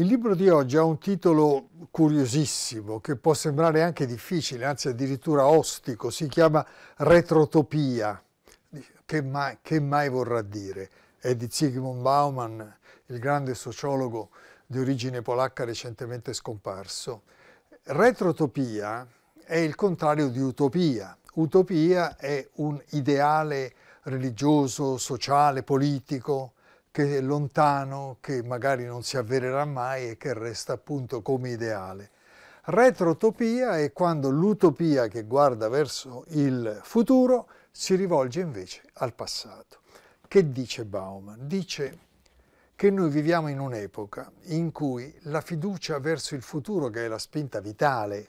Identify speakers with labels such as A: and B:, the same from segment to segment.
A: Il libro di oggi ha un titolo curiosissimo che può sembrare anche difficile, anzi addirittura ostico, si chiama Retrotopia, che mai, che mai vorrà dire? È di Zygmunt Bauman, il grande sociologo di origine polacca recentemente scomparso. Retrotopia è il contrario di utopia. Utopia è un ideale religioso, sociale, politico, che è lontano, che magari non si avvererà mai e che resta appunto come ideale. Retrotopia è quando l'utopia che guarda verso il futuro si rivolge invece al passato. Che dice Bauman? Dice che noi viviamo in un'epoca in cui la fiducia verso il futuro, che è la spinta vitale,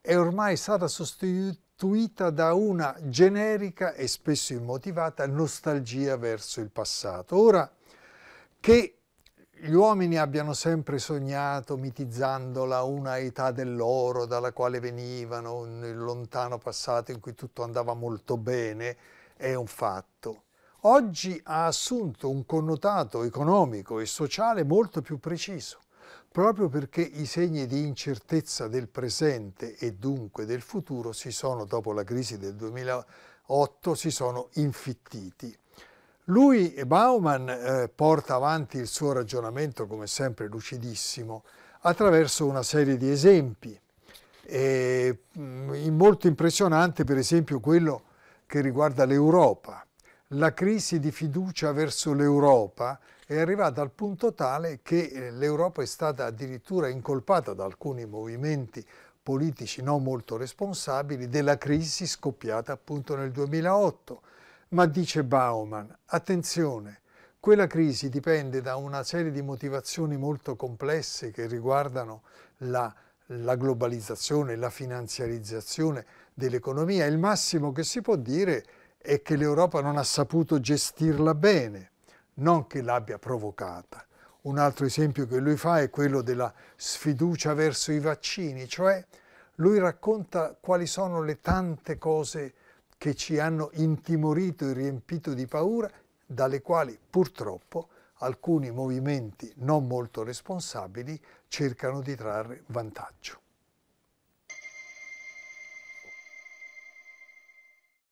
A: è ormai stata sostituita costituita da una generica e spesso immotivata nostalgia verso il passato. Ora, che gli uomini abbiano sempre sognato, mitizzandola, una età dell'oro dalla quale venivano, nel lontano passato in cui tutto andava molto bene, è un fatto. Oggi ha assunto un connotato economico e sociale molto più preciso proprio perché i segni di incertezza del presente e dunque del futuro si sono, dopo la crisi del 2008, si sono infittiti. Lui, Bauman, eh, porta avanti il suo ragionamento, come sempre lucidissimo, attraverso una serie di esempi. E, mh, mm, molto impressionante, per esempio, quello che riguarda l'Europa la crisi di fiducia verso l'Europa è arrivata al punto tale che eh, l'Europa è stata addirittura incolpata da alcuni movimenti politici non molto responsabili della crisi scoppiata appunto nel 2008. Ma dice Bauman, attenzione, quella crisi dipende da una serie di motivazioni molto complesse che riguardano la, la globalizzazione, la finanziarizzazione dell'economia. Il massimo che si può dire è è che l'Europa non ha saputo gestirla bene, non che l'abbia provocata. Un altro esempio che lui fa è quello della sfiducia verso i vaccini, cioè lui racconta quali sono le tante cose che ci hanno intimorito e riempito di paura, dalle quali purtroppo alcuni movimenti non molto responsabili cercano di trarre vantaggio.